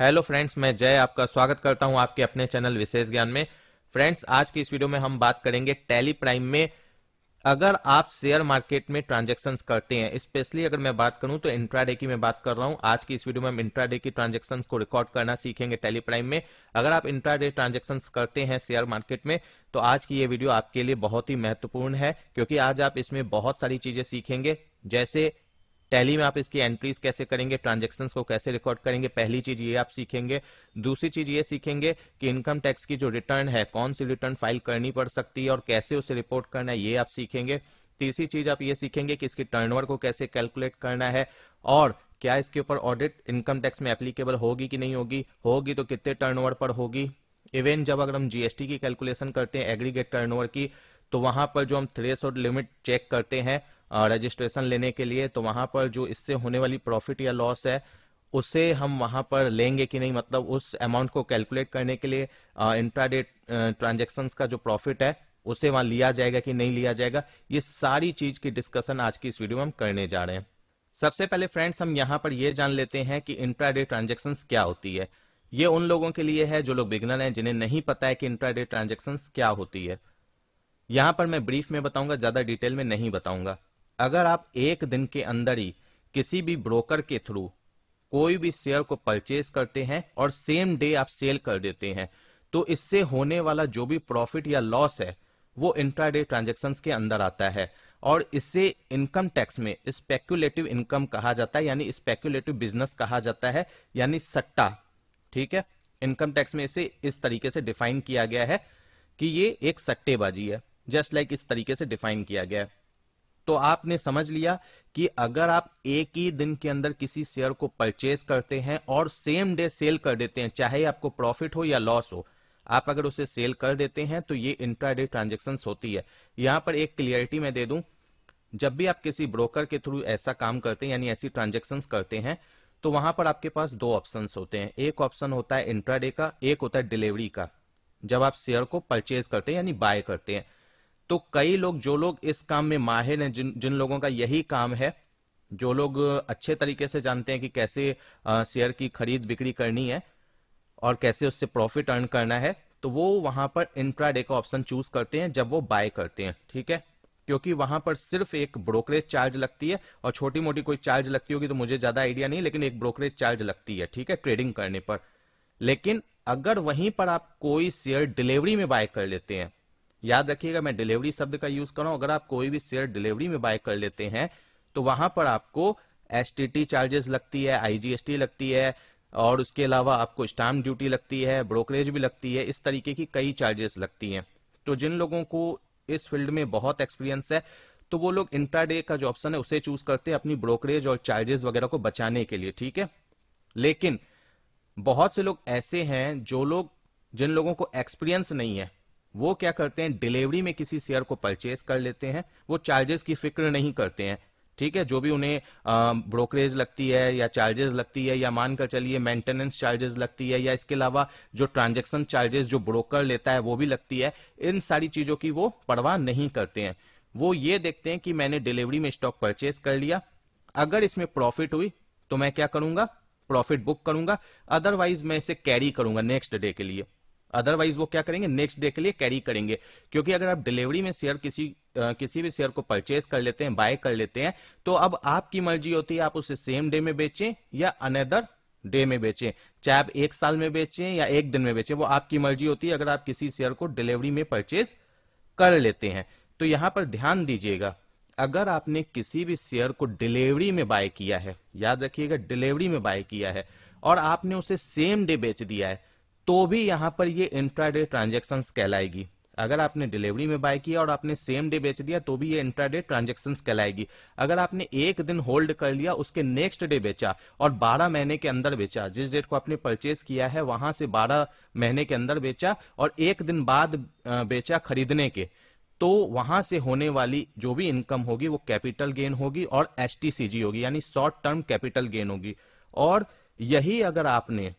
hello friends मैं जय आपका स्वागत करता हूं आपके अपने चैनल विशेष ज्ञान में फ्रेंड्स आज की इस वीडियो में हम बात करेंगे टेली प्राइम में अगर आप शेयर मार्केट में ट्रांजैक्शंस करते हैं स्पेशली अगर मैं बात करूं तो इंट्राडे की मैं बात कर रहा हूं आज की इस वीडियो में हम इंट्राडे की ट्रांजैक्शंस को रिकॉर्ड करना सीखेंगे टेलीप्राइम प्राइम में अगर आप इंट्राडे ट्रांजैक्शंस करते हैं शेयर मार्केट में तो आज की ये वीडियो आपके लिए बहुत ही महत्वपूर्ण है क्योंकि आज आप इसमें बहुत सारी चीजें सीखेंगे जैसे टैली में आप इसकी एंट्रीज कैसे करेंगे ट्रांजेक्शन को कैसे रिकॉर्ड करेंगे पहली चीज ये आप सीखेंगे दूसरी चीज ये सीखेंगे कि इनकम टैक्स की जो रिटर्न है कौन सी रिटर्न फाइल करनी पड़ सकती है और कैसे उसे रिपोर्ट करना है ये आप सीखेंगे तीसरी चीज आप ये सीखेंगे कि इसकी टर्नओवर को कैसे कैलकुलेट करना है और क्या इसके ऊपर ऑडिट इनकम टैक्स में एप्लीकेबल होगी कि नहीं होगी होगी तो कितने टर्नओवर पर होगी इवन जब अगर हम जीएसटी की कैलकुलेशन करते हैं एग्रीगेट टर्नओवर की तो वहां पर जो हम थ्रेस और लिमिट चेक करते हैं रजिस्ट्रेशन लेने के लिए तो वहां पर जो इससे होने वाली प्रॉफिट या लॉस है उसे हम वहां पर लेंगे कि नहीं मतलब उस अमाउंट को कैलकुलेट करने के लिए इंट्राडेट ट्रांजेक्शन्स का जो प्रॉफिट है उसे वहां लिया जाएगा कि नहीं लिया जाएगा ये सारी चीज की डिस्कशन आज की इस वीडियो में हम करने जा रहे हैं सबसे पहले फ्रेंड्स हम यहाँ पर यह जान लेते हैं कि इंट्राडे ट्रांजेक्शन क्या होती है ये उन लोगों के लिए है जो लोग बिगनर हैं जिन्हें नहीं पता है कि इंट्राडे ट्रांजेक्शन क्या होती है यहां पर मैं ब्रीफ में बताऊंगा ज्यादा डिटेल में नहीं बताऊंगा अगर आप एक दिन के अंदर ही किसी भी ब्रोकर के थ्रू कोई भी शेयर को परचेज करते हैं और सेम डे आप सेल कर देते हैं तो इससे होने वाला जो भी प्रॉफिट या लॉस है वो इंट्राडे ट्रांजेक्शन के अंदर आता है और इसे इनकम टैक्स में स्पेक्यूलेटिव इनकम कहा जाता है यानी स्पेक्यूलेटिव बिजनेस कहा जाता है यानी सट्टा ठीक है इनकम टैक्स में इसे इस तरीके से डिफाइन किया गया है कि ये एक सट्टेबाजी है जस्ट लाइक like इस तरीके से डिफाइन किया गया है तो आपने समझ लिया कि अगर आप एक ही दिन के अंदर किसी शेयर को परचेज करते हैं और सेम डे सेल कर देते हैं चाहे आपको प्रॉफिट हो या लॉस हो आप अगर उसे सेल कर देते हैं तो ये इंट्राडे ट्रांजेक्शन होती है यहां पर एक क्लियरिटी मैं दे दूं जब भी आप किसी ब्रोकर के थ्रू ऐसा काम करते हैं यानी ऐसी ट्रांजेक्शन करते हैं तो वहां पर आपके पास दो ऑप्शन होते हैं एक ऑप्शन होता है इंट्राडे का एक होता है डिलीवरी का जब आप शेयर को परचेज करते हैं यानी बाय करते हैं तो कई लोग जो लोग इस काम में माहिर हैं जिन जिन लोगों का यही काम है जो लोग अच्छे तरीके से जानते हैं कि कैसे शेयर की खरीद बिक्री करनी है और कैसे उससे प्रॉफिट अर्न करना है तो वो वहां पर इंट्राडे का ऑप्शन चूज करते हैं जब वो बाय करते हैं ठीक है क्योंकि वहां पर सिर्फ एक ब्रोकरेज चार्ज लगती है और छोटी मोटी कोई चार्ज लगती होगी तो मुझे ज्यादा आइडिया नहीं लेकिन एक ब्रोकरेज चार्ज लगती है ठीक है ट्रेडिंग करने पर लेकिन अगर वहीं पर आप कोई शेयर डिलीवरी में बाय कर लेते हैं याद रखिएगा मैं डिलीवरी शब्द का यूज कर रहा हूं अगर आप कोई भी शेयर डिलीवरी में बाय कर लेते हैं तो वहां पर आपको एस चार्जेस लगती है आईजीएसटी लगती है और उसके अलावा आपको स्टाम्प ड्यूटी लगती है ब्रोकरेज भी लगती है इस तरीके की कई चार्जेस लगती हैं तो जिन लोगों को इस फील्ड में बहुत एक्सपीरियंस है तो वो लोग इंट्राडे का जो ऑप्शन है उसे चूज करते हैं अपनी ब्रोकरेज और चार्जेस वगैरह को बचाने के लिए ठीक है लेकिन बहुत से लोग ऐसे हैं जो लोग जिन लोगों को एक्सपीरियंस नहीं है वो क्या करते हैं डिलीवरी में किसी शेयर को परचेज कर लेते हैं वो चार्जेस की फिक्र नहीं करते हैं ठीक है जो भी उन्हें ब्रोकरेज लगती है या चार्जेस लगती है या मानकर चलिए मेंटेनेंस चार्जेस लगती है या इसके अलावा जो ट्रांजेक्शन चार्जेस जो ब्रोकर लेता है वो भी लगती है इन सारी चीजों की वो परवाह नहीं करते हैं वो ये देखते हैं कि मैंने डिलीवरी में स्टॉक परचेज कर लिया अगर इसमें प्रॉफिट हुई तो मैं क्या करूंगा प्रॉफिट बुक करूंगा अदरवाइज मैं इसे कैरी करूंगा नेक्स्ट डे के लिए अदरवाइज वो क्या करेंगे नेक्स्ट डे के लिए कैरी करेंगे क्योंकि अगर आप डिलीवरी में शेयर किसी आ, किसी भी शेयर को परचेज कर लेते हैं बाय कर लेते हैं तो अब आपकी मर्जी होती है आप उसे सेम डे में बेचें या अनदर डे में बेचें चाहे आप एक साल में बेचें या एक दिन में बेचें वो आपकी मर्जी होती है अगर आप किसी शेयर को डिलीवरी में परचेज कर लेते हैं तो यहां पर ध्यान दीजिएगा अगर आपने किसी भी शेयर को डिलीवरी में बाय किया है याद रखिएगा डिलीवरी में बाय किया है और आपने उसे सेम डे बेच दिया है तो भी यहाँ पर ये इंट्राडे ट्रांजेक्शन कहलाएगी अगर आपने डिलीवरी में बाय किया और आपने सेम डे बेच दिया तो भी ये इंट्राडे ट्रांजेक्शन कहलाएगी अगर आपने एक दिन होल्ड कर लिया उसके नेक्स्ट डे बेचा और 12 महीने के अंदर बेचा जिस डेट को आपने परचेज किया है वहां से 12 महीने के अंदर बेचा और एक दिन बाद बेचा खरीदने के तो वहां से होने वाली जो भी इनकम होगी वो कैपिटल गेन होगी और एस होगी यानी शॉर्ट टर्म कैपिटल गेन होगी और यही अगर आपने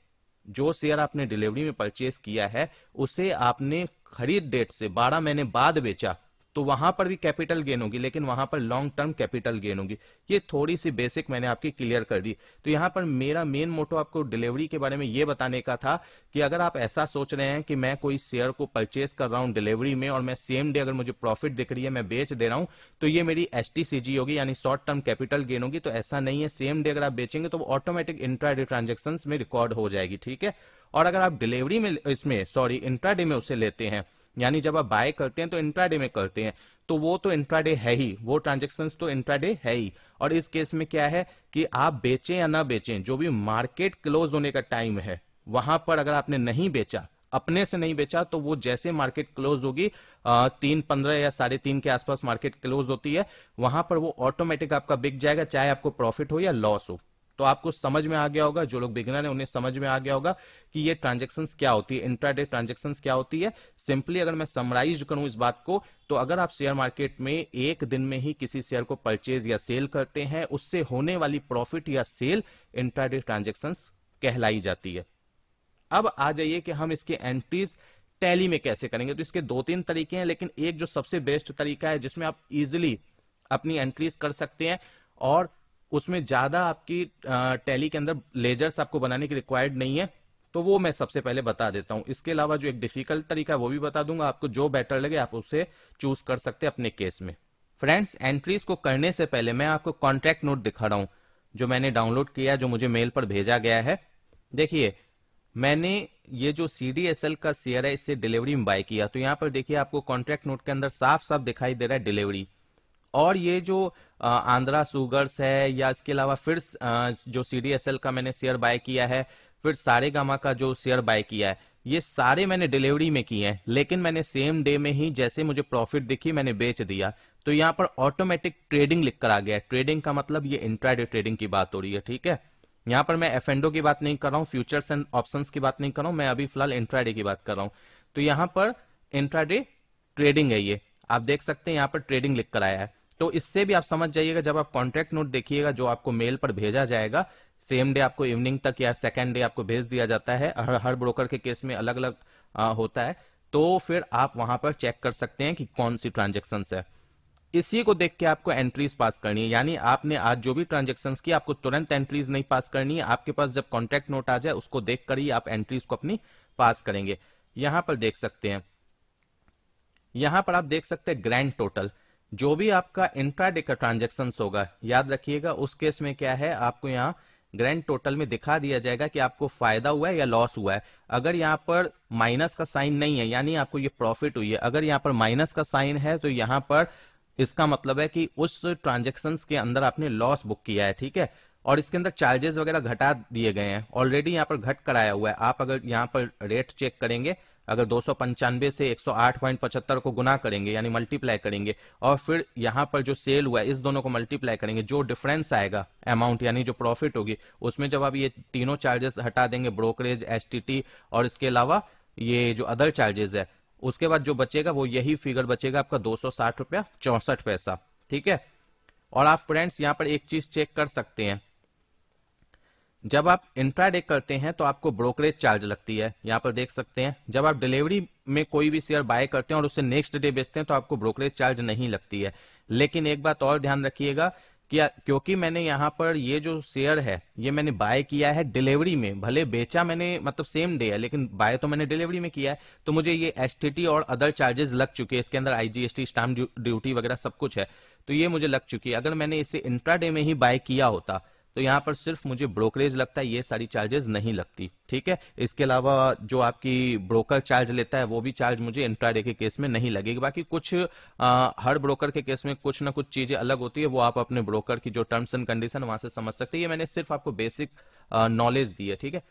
जो शेयर आपने डिलीवरी में परचेज किया है उसे आपने खरीद डेट से 12 महीने बाद बेचा तो वहां पर भी कैपिटल गेन होगी लेकिन वहां पर लॉन्ग टर्म कैपिटल गेन होगी ये थोड़ी सी बेसिक मैंने आपकी क्लियर कर दी तो यहां पर मेरा मेन मोटो आपको डिलीवरी के बारे में ये बताने का था कि अगर आप ऐसा सोच रहे हैं कि मैं कोई शेयर को परचेस कर रहा हूं डिलीवरी में और मैं सेम डे अगर मुझे प्रॉफिट दिख रही है मैं बेच दे रहा हूं तो ये मेरी एस होगी यानी शॉर्ट टर्म कैपिटल गेन होगी तो ऐसा नहीं है सेम डे अगर आप बेचेंगे तो ऑटोमेटिक इंट्राडे ट्रांजेक्शन में रिकॉर्ड हो जाएगी ठीक है और अगर आप डिलीवरी में इसमें सॉरी इंट्राडे में उसे लेते हैं यानी जब आप बाय करते हैं तो इंट्राडे में करते हैं तो वो तो इंट्राडे है ही वो ट्रांजेक्शन तो इंट्राडे है ही और इस केस में क्या है कि आप बेचें या ना बेचें जो भी मार्केट क्लोज होने का टाइम है वहां पर अगर आपने नहीं बेचा अपने से नहीं बेचा तो वो जैसे मार्केट क्लोज होगी तीन पंद्रह या साढ़े तीन के आसपास मार्केट क्लोज होती है वहां पर वो ऑटोमेटिक आपका बिक जाएगा चाहे आपको प्रॉफिट हो या लॉस हो तो आपको समझ में आ गया होगा जो लोग बिगनर है उन्हें समझ में आ गया होगा कि ये ट्रांजेक्शन क्या होती है इंट्राडे ट्रांजेक्शन क्या होती है सिंपली अगर मैं समराइज करूं इस बात को तो अगर आप शेयर मार्केट में एक दिन में ही किसी शेयर को परचेज या सेल करते हैं उससे होने वाली प्रॉफिट या सेल इंट्राडे ट्रांजेक्शन कहलाई जाती है अब आ जाइए कि हम इसके एंट्रीज टैली में कैसे करेंगे तो इसके दो तीन तरीके हैं लेकिन एक जो सबसे बेस्ट तरीका है जिसमें आप इजिली अपनी एंट्रीज कर सकते हैं और उसमें ज्यादा आपकी टैली के अंदर लेजर्स आपको बनाने की रिक्वायर्ड नहीं है तो वो मैं सबसे पहले बता देता हूं इसके अलावा जो एक डिफिकल्ट तरीका है वो भी बता दूंगा आपको जो बेटर लगे आप उसे चूज कर सकते हैं अपने केस में फ्रेंड्स एंट्रीज को करने से पहले मैं आपको कॉन्ट्रैक्ट नोट दिखा रहा हूं जो मैंने डाउनलोड किया जो मुझे मेल पर भेजा गया है देखिए मैंने ये जो सी डी एस एल का सीयर है इससे डिलीवरी में बाय किया तो यहाँ पर देखिए आपको कॉन्ट्रैक्ट नोट के अंदर साफ साफ दिखाई दे रहा है डिलीवरी और ये जो आंध्रा सुगर्स है या इसके अलावा फिर जो सी का मैंने शेयर बाय किया है फिर सारे गामा का जो शेयर बाय किया है ये सारे मैंने डिलीवरी में किए हैं लेकिन मैंने सेम डे में ही जैसे मुझे प्रॉफिट दिखी मैंने बेच दिया तो यहाँ पर ऑटोमेटिक ट्रेडिंग लिख कर आ गया है ट्रेडिंग का मतलब ये इंट्राडे ट्रेडिंग की बात हो रही है ठीक है यहाँ पर मैं एफ की बात नहीं कर रहा हूँ फ्यूचर्स एंड ऑप्शन की बात नहीं कर रहा हूँ मैं अभी फिलहाल इंट्राडे की बात कर रहा हूँ तो यहाँ पर इंट्राडे ट्रेडिंग है ये आप देख सकते हैं यहाँ पर ट्रेडिंग लिख कर आया है तो इससे भी आप समझ जाइएगा जब आप कॉन्ट्रैक्ट नोट देखिएगा जो आपको मेल पर भेजा जाएगा सेम डे आपको इवनिंग तक या सेकेंड डे आपको भेज दिया जाता है हर हर ब्रोकर के केस में अलग अलग आ, होता है तो फिर आप वहां पर चेक कर सकते हैं कि कौन सी ट्रांजेक्शन है इसी को देख के आपको एंट्रीज पास करनी है यानी आपने आज जो भी ट्रांजेक्शन की आपको तुरंत एंट्रीज नहीं पास करनी है आपके पास जब कॉन्ट्रैक्ट नोट आ जाए उसको देख कर ही आप एंट्रीज को अपनी पास करेंगे यहां पर देख सकते हैं यहां पर आप देख सकते हैं ग्रैंड टोटल जो भी आपका इंट्राडे का ट्रांजेक्शन होगा याद रखिएगा उस केस में क्या है आपको यहाँ ग्रैंड टोटल में दिखा दिया जाएगा कि आपको फायदा हुआ है या लॉस हुआ है अगर यहाँ पर माइनस का साइन नहीं है यानी आपको ये प्रॉफिट हुई है अगर यहाँ पर माइनस का साइन है तो यहाँ पर इसका मतलब है कि उस ट्रांजेक्शन के अंदर आपने लॉस बुक किया है ठीक है और इसके अंदर चार्जेस वगैरह घटा दिए गए हैं ऑलरेडी यहाँ पर घट कराया हुआ है आप अगर यहाँ पर रेट चेक करेंगे अगर दो से एक को गुना करेंगे यानी मल्टीप्लाई करेंगे और फिर यहाँ पर जो सेल हुआ है इस दोनों को मल्टीप्लाई करेंगे जो डिफरेंस आएगा अमाउंट यानी जो प्रॉफिट होगी उसमें जब आप ये तीनों चार्जेस हटा देंगे ब्रोकरेज एस और इसके अलावा ये जो अदर चार्जेस है उसके बाद जो बचेगा वो यही फिगर बचेगा आपका दो सौ साठ रुपया चौसठ पैसा ठीक है और आप फ्रेंड्स यहाँ पर एक चीज चेक कर सकते हैं जब आप इंट्राडे करते हैं तो आपको ब्रोकरेज चार्ज लगती है यहाँ पर देख सकते हैं जब आप डिलीवरी में कोई भी शेयर बाय करते हैं और उसे नेक्स्ट डे बेचते हैं तो आपको ब्रोकरेज चार्ज नहीं लगती है लेकिन एक बात और ध्यान रखिएगा कि क्योंकि मैंने यहाँ पर ये जो शेयर है ये मैंने बाय किया है डिलीवरी में भले बेचा मैंने मतलब सेम डे है लेकिन बाय तो मैंने डिलीवरी में किया है तो मुझे ये एस और अदर चार्जेस लग चुके हैं इसके अंदर आईजीएसटी स्टाम्प ड्यूटी वगैरह सब कुछ है तो ये मुझे लग चुकी है अगर मैंने इसे इंट्रा डे में ही बाय किया होता तो यहाँ पर सिर्फ मुझे ब्रोकरेज लगता है ये सारी चार्जेस नहीं लगती ठीक है इसके अलावा जो आपकी ब्रोकर चार्ज लेता है वो भी चार्ज मुझे इंट्राडे के केस में नहीं लगेगी बाकी कुछ आ, हर ब्रोकर के केस में कुछ ना कुछ चीजें अलग होती है वो आप अपने ब्रोकर की जो टर्म्स एंड कंडीशन वहां से समझ सकते हैं ये मैंने सिर्फ आपको बेसिक नॉलेज दी है ठीक है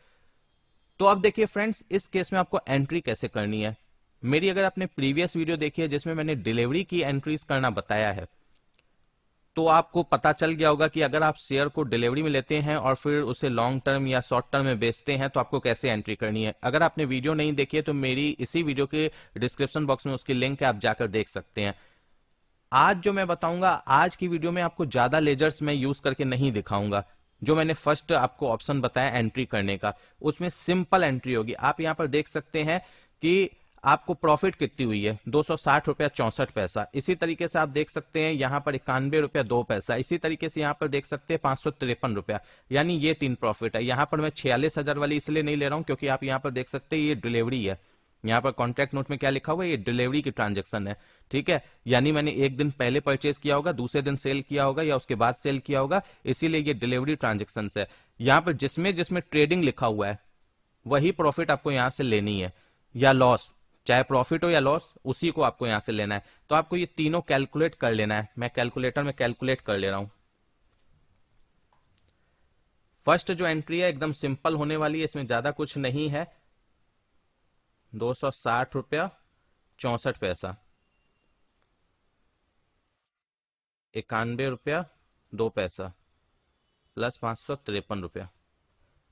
तो अब देखिए फ्रेंड्स इस केस में आपको एंट्री कैसे करनी है मेरी अगर आपने प्रीवियस वीडियो देखी है जिसमें मैंने डिलीवरी की एंट्रीज करना बताया है तो आपको पता चल गया होगा कि अगर आप शेयर को डिलीवरी में लेते हैं और फिर उसे लॉन्ग टर्म या शॉर्ट टर्म में बेचते हैं तो आपको कैसे एंट्री करनी है अगर आपने वीडियो नहीं देखी है तो मेरी इसी वीडियो के डिस्क्रिप्शन बॉक्स में उसकी लिंक है आप जाकर देख सकते हैं आज जो मैं बताऊंगा आज की वीडियो में आपको ज्यादा लेजर्स में यूज करके नहीं दिखाऊंगा जो मैंने फर्स्ट आपको ऑप्शन बताया एंट्री करने का उसमें सिंपल एंट्री होगी आप यहां पर देख सकते हैं कि आपको प्रॉफिट कितनी हुई है दो सौ साठ रुपया चौसठ पैसा इसी तरीके से आप देख सकते हैं यहाँ पर इक्यानवे रुपया दो पैसा इसी तरीके से यहाँ पर देख सकते हैं पांच सौ तिरपन रुपया यानी ये तीन प्रॉफिट है यहाँ पर मैं छियालीस हजार वाली इसलिए नहीं ले रहा हूँ क्योंकि आप यहाँ पर देख सकते हैं ये डिलीवरी है यहाँ पर कॉन्ट्रैक्ट नोट में क्या लिखा हुआ है ये डिलीवरी की ट्रांजेक्शन है ठीक है यानी मैंने एक दिन पहले परचेज किया होगा दूसरे दिन सेल किया होगा या उसके बाद सेल किया होगा इसीलिए ये डिलीवरी ट्रांजेक्शन है यहाँ पर जिसमें जिसमें ट्रेडिंग लिखा हुआ है वही प्रॉफिट आपको यहाँ से लेनी है या लॉस चाहे प्रॉफिट हो या लॉस उसी को आपको यहां से लेना है तो आपको ये तीनों कैलकुलेट कर लेना है मैं कैलकुलेटर में कैलकुलेट कर ले रहा हूं फर्स्ट जो एंट्री है एकदम सिंपल होने वाली है इसमें ज्यादा कुछ नहीं है दो सौ साठ रुपया चौसठ पैसा इक्यानवे रुपया दो पैसा प्लस पांच सौ तिरपन रुपया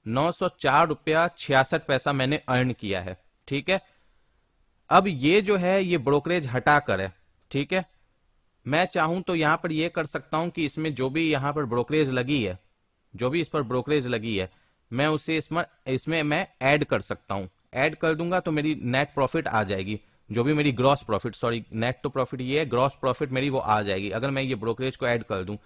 नौ सौ चार रुपया छियासठ पैसा मैंने अर्न किया है ठीक है अब ये जो है ये ब्रोकरेज हटा कर है ठीक है मैं चाहूं तो यहां पर ये कर सकता हूं कि इसमें जो भी यहां पर ब्रोकरेज लगी है जो भी इस पर ब्रोकरेज लगी है मैं उसे इसमें इसमें मैं ऐड कर सकता हूं ऐड कर दूंगा तो मेरी नेट प्रॉफिट आ जाएगी जो भी मेरी ग्रॉस प्रॉफिट सॉरी नेट तो प्रॉफिट ये है ग्रॉस प्रॉफिट मेरी वो आ जाएगी अगर मैं ये ब्रोकरेज को ऐड कर दूं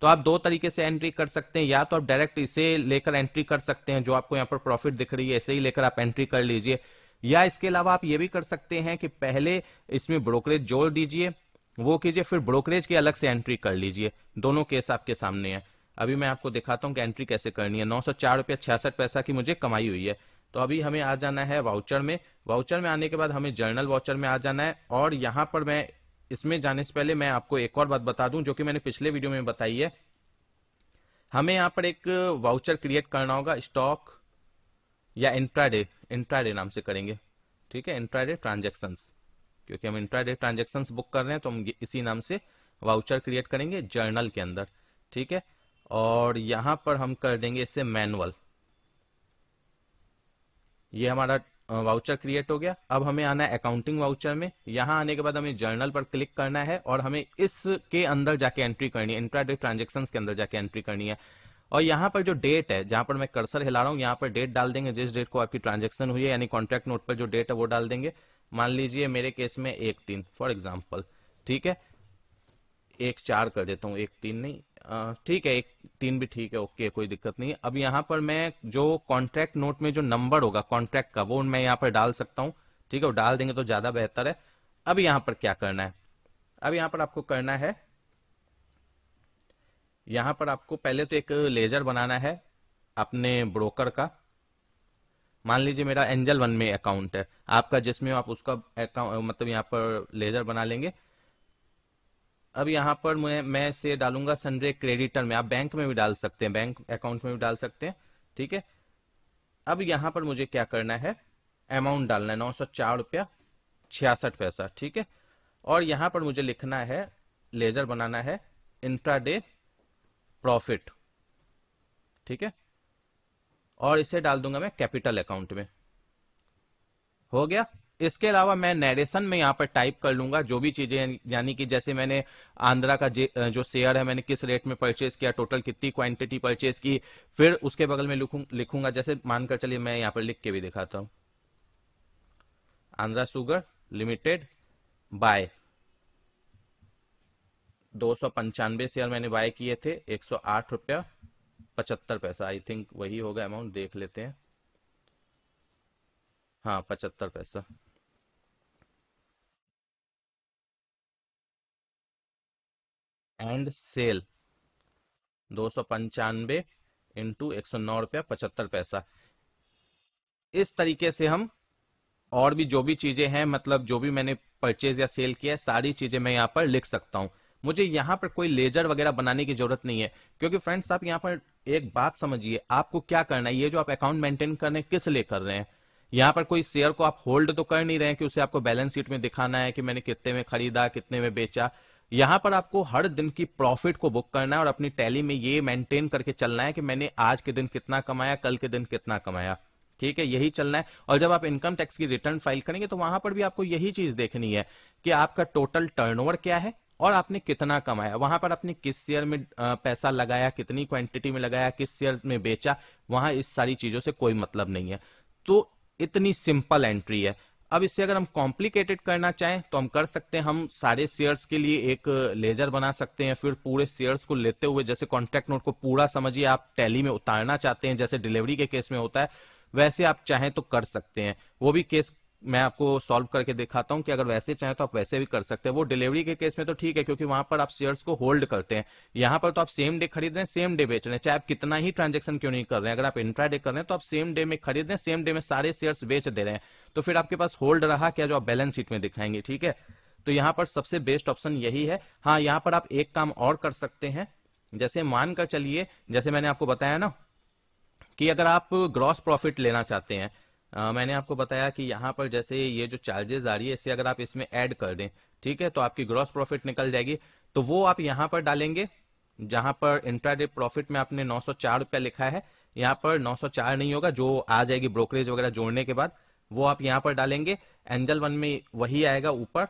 तो आप दो तरीके से एंट्री कर सकते हैं या तो आप डायरेक्ट इसे लेकर एंट्री कर सकते हैं जो आपको यहाँ पर प्रॉफिट दिख रही है इसे ही लेकर आप एंट्री कर लीजिए या इसके अलावा आप ये भी कर सकते हैं कि पहले इसमें ब्रोकरेज जोड़ दीजिए वो कीजिए फिर ब्रोकरेज की अलग से एंट्री कर लीजिए दोनों केस आपके सामने है अभी मैं आपको दिखाता हूँ कि एंट्री कैसे करनी है नौ सौ चार रुपया छियासठ पैसा की मुझे कमाई हुई है तो अभी हमें आ जाना है वाउचर में वाउचर में आने के बाद हमें जर्नल वाउचर में आ जाना है और यहाँ पर मैं इसमें जाने से पहले मैं आपको एक और बात बता दूं जो कि मैंने पिछले वीडियो में बताई है हमें यहाँ पर एक वाउचर क्रिएट करना होगा स्टॉक या इंट्राडे इंट्राडे नाम से करेंगे ठीक है इंट्राडे ट्रांजेक्शन्स क्योंकि हम इंट्राडे ट्रांजेक्शन्स बुक कर रहे हैं तो हम इसी नाम से वाउचर क्रिएट करेंगे जर्नल के अंदर ठीक है और यहां पर हम कर देंगे इसे मैनुअल ये हमारा वाउचर क्रिएट हो गया अब हमें आना है अकाउंटिंग वाउचर में यहां आने के बाद हमें जर्नल पर क्लिक करना है और हमें इसके अंदर जाके एंट्री करनी है इंट्राडे ट्रांजेक्शन के अंदर जाके एंट्री करनी है और यहाँ पर जो डेट है जहां पर मैं कर्सर हिला रहा हूँ यहाँ पर डेट डाल देंगे जिस डेट को आपकी ट्रांजेक्शन हुई है यानी कॉन्ट्रैक्ट नोट पर जो डेट है वो डाल देंगे मान लीजिए मेरे केस में एक तीन फॉर एग्जाम्पल ठीक है एक चार कर देता हूँ एक तीन नहीं ठीक है एक तीन भी ठीक है ओके कोई दिक्कत नहीं अब यहाँ पर मैं जो कॉन्ट्रैक्ट नोट में जो नंबर होगा कॉन्ट्रैक्ट का वो मैं यहाँ पर डाल सकता हूँ ठीक है वो डाल देंगे तो ज्यादा बेहतर है अब यहाँ पर क्या करना है अब यहाँ पर आपको करना है यहां पर आपको पहले तो एक लेजर बनाना है अपने ब्रोकर का मान लीजिए मेरा एंजल वन में अकाउंट है आपका जिसमें आप उसका अकाउंट मतलब यहां पर लेजर बना लेंगे अब यहां पर मैं मैं से डालूंगा संडे क्रेडिटर में आप बैंक में भी डाल सकते हैं बैंक अकाउंट में भी डाल सकते हैं ठीक है अब यहां पर मुझे क्या करना है अमाउंट डालना है नौ सौ चार रुपया छियासठ पैसा ठीक है और यहां पर मुझे लिखना है लेजर बनाना है इंट्रा प्रॉफिट ठीक है और इसे डाल दूंगा मैं कैपिटल अकाउंट में हो गया इसके अलावा मैं नरेशन में यहां पर टाइप कर लूंगा जो भी चीजें यानी कि जैसे मैंने आंध्रा का जो शेयर है मैंने किस रेट में परचेज किया टोटल कितनी क्वांटिटी परचेज की फिर उसके बगल में लिखूं, लिखूंगा जैसे मानकर चलिए मैं यहां पर लिख के भी दिखाता हूं आंध्रा सुगर लिमिटेड बाय दो सौ पंचानवे शेयर मैंने बाय किए थे एक सौ आठ रुपया पचहत्तर पैसा आई थिंक वही होगा अमाउंट देख लेते हैं हाँ पचहत्तर पैसा एंड सेल दो सौ पंचानवे इंटू एक सौ नौ रुपया पचहत्तर पैसा इस तरीके से हम और भी जो भी चीजें हैं मतलब जो भी मैंने परचेज या सेल किया है सारी चीजें मैं यहाँ पर लिख सकता हूं मुझे यहाँ पर कोई लेजर वगैरह बनाने की जरूरत नहीं है क्योंकि फ्रेंड्स आप यहाँ पर एक बात समझिए आपको क्या करना है ये जो आप अकाउंट मेंटेन करने किस लिए कर रहे हैं यहाँ पर कोई शेयर को आप होल्ड तो कर नहीं रहे हैं कि उसे आपको बैलेंस शीट में दिखाना है कि मैंने कितने में खरीदा कितने में बेचा यहाँ पर आपको हर दिन की प्रॉफिट को बुक करना है और अपनी टैली में ये मेंटेन करके चलना है कि मैंने आज के दिन कितना कमाया कल के दिन कितना कमाया ठीक है यही चलना है और जब आप इनकम टैक्स की रिटर्न फाइल करेंगे तो वहां पर भी आपको यही चीज देखनी है कि आपका टोटल टर्नओवर क्या है और आपने कितना कमाया वहां पर आपने किस शेयर में पैसा लगाया कितनी क्वांटिटी में लगाया किस शेयर में बेचा वहां इस सारी चीजों से कोई मतलब नहीं है तो इतनी सिंपल एंट्री है अब इससे अगर हम कॉम्प्लिकेटेड करना चाहें तो हम कर सकते हैं हम सारे शेयर्स के लिए एक लेजर बना सकते हैं फिर पूरे शेयर्स को लेते हुए जैसे कॉन्ट्रैक्ट नोट को पूरा समझिए आप टैली में उतारना चाहते हैं जैसे डिलीवरी के केस में होता है वैसे आप चाहें तो कर सकते हैं वो भी केस मैं आपको सॉल्व करके दिखाता हूँ कि अगर वैसे चाहे तो आप वैसे भी कर सकते हैं वो डिलीवरी के केस में तो ठीक है क्योंकि वहां पर आप शेयर्स को होल्ड करते हैं यहां पर तो आप सेम डे खरीद रहे हैं सेम डे बेच रहे हैं चाहे आप कितना ही ट्रांजेक्शन क्यों नहीं कर रहे हैं अगर आप इंट्रा डे कर रहे हैं तो आप सेम डे में खरीद रहे हैं सेम डे में सारे शेयर्स बेच दे रहे हैं तो फिर आपके पास होल्ड रहा क्या जो आप बैलेंस शीट में दिखाएंगे ठीक है तो यहाँ पर सबसे बेस्ट ऑप्शन यही है हाँ यहाँ पर आप एक काम और कर सकते हैं जैसे मानकर चलिए जैसे मैंने आपको बताया ना कि अगर आप ग्रॉस प्रॉफिट लेना चाहते हैं आ, मैंने आपको बताया कि यहाँ पर जैसे ये जो चार्जेस आ रही है इससे अगर आप इसमें ऐड कर दें ठीक है तो आपकी ग्रॉस प्रॉफिट निकल जाएगी तो वो आप यहाँ पर डालेंगे जहां पर इंट्राडे प्रॉफिट में आपने नौ सौ लिखा है यहाँ पर नौ नहीं होगा जो आ जाएगी ब्रोकरेज वगैरह जोड़ने के बाद वो आप यहाँ पर डालेंगे एंजल वन में वही आएगा ऊपर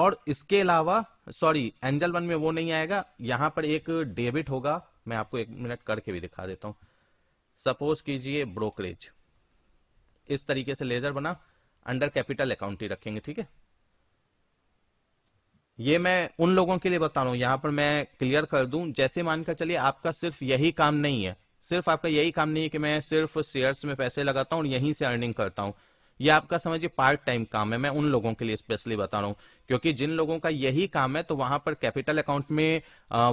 और इसके अलावा सॉरी एंजल वन में वो नहीं आएगा यहाँ पर एक डेबिट होगा मैं आपको एक मिनट करके भी दिखा देता हूँ सपोज कीजिए ब्रोकरेज इस तरीके से लेजर बना अंडर कैपिटल अकाउंट ही रखेंगे ठीक है ये मैं उन लोगों के लिए बता रहा हूं यहां पर मैं क्लियर कर दूं जैसे मानकर चलिए आपका सिर्फ यही काम नहीं है सिर्फ आपका यही काम नहीं है कि मैं सिर्फ शेयर्स में पैसे लगाता हूं और यहीं से अर्निंग करता हूं ये आपका समझिए पार्ट टाइम काम है मैं उन लोगों के लिए स्पेशली बता रहा हूं क्योंकि जिन लोगों का यही काम है तो वहां पर कैपिटल अकाउंट में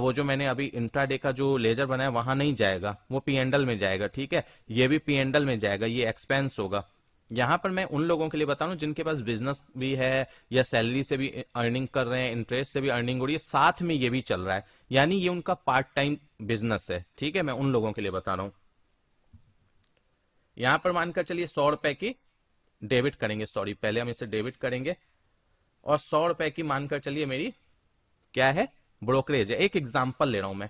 वो जो मैंने अभी इंट्राडे का जो लेजर बनाया वहां नहीं जाएगा वो पी एंडल में जाएगा ठीक है ये भी पी एंडल में जाएगा ये एक्सपेंस होगा यहां पर मैं उन लोगों के लिए बता रहा हूँ जिनके पास बिजनेस भी है या सैलरी से भी अर्निंग कर रहे हैं इंटरेस्ट से भी अर्निंग हो रही है साथ में ये भी चल रहा है यानी ये उनका पार्ट टाइम बिजनेस है ठीक है मैं उन लोगों के लिए बता रहा हूं यहां पर मानकर चलिए सौ रुपए की डेबिट करेंगे सॉरी पहले हम इसे डेबिट करेंगे और सौ रुपए की मानकर चलिए मेरी क्या है ब्रोकरेज है एक एग्जाम्पल ले रहा हूं मैं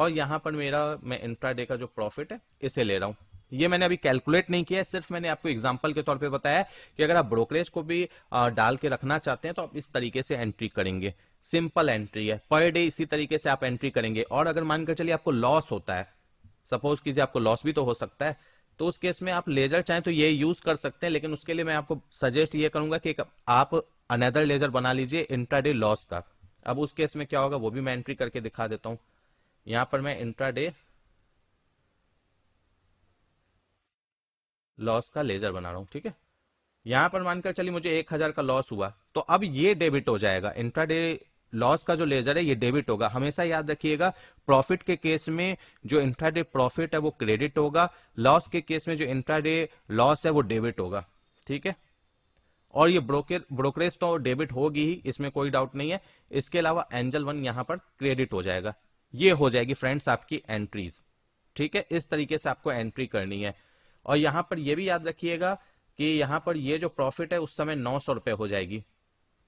और यहां पर मेरा मैं इंट्राडे का जो प्रॉफिट है इसे ले रहा हूं ये मैंने अभी कैलकुलेट नहीं किया है सिर्फ मैंने आपको एग्जाम्पल के तौर पे बताया कि अगर आप ब्रोकरेज को भी डाल के रखना चाहते हैं तो आप इस तरीके से एंट्री करेंगे सिंपल एंट्री है पर डे इसी तरीके से आप एंट्री करेंगे और अगर मानकर चलिए आपको लॉस होता है सपोज कीजिए आपको लॉस भी तो हो सकता है तो उस केस में आप लेजर चाहें तो ये यूज कर सकते हैं लेकिन उसके लिए मैं आपको सजेस्ट ये करूंगा कि आप अनदर लेजर बना लीजिए इंट्राडे लॉस का अब उस केस में क्या होगा वो भी मैं एंट्री करके दिखा देता हूं यहां पर मैं इंट्राडे लॉस का लेजर बना रहा हूं ठीक है यहां पर मानकर चलिए मुझे एक हजार का लॉस हुआ तो अब ये डेबिट हो जाएगा इंट्राडे लॉस का जो लेजर है ये डेबिट होगा हमेशा याद रखिएगा प्रॉफिट के केस में जो इंट्राडे प्रॉफिट है वो क्रेडिट होगा लॉस के केस में जो इंट्राडे लॉस है वो डेबिट होगा ठीक है और ये ब्रोकर ब्रोकरेज तो डेबिट होगी ही इसमें कोई डाउट नहीं है इसके अलावा एंजल वन यहां पर क्रेडिट हो जाएगा ये हो जाएगी फ्रेंड्स आपकी एंट्रीज ठीक है इस तरीके से आपको एंट्री करनी है और यहां पर यह भी याद रखिएगा कि यहां पर ये जो प्रॉफिट है उस समय नौ सौ रुपए हो जाएगी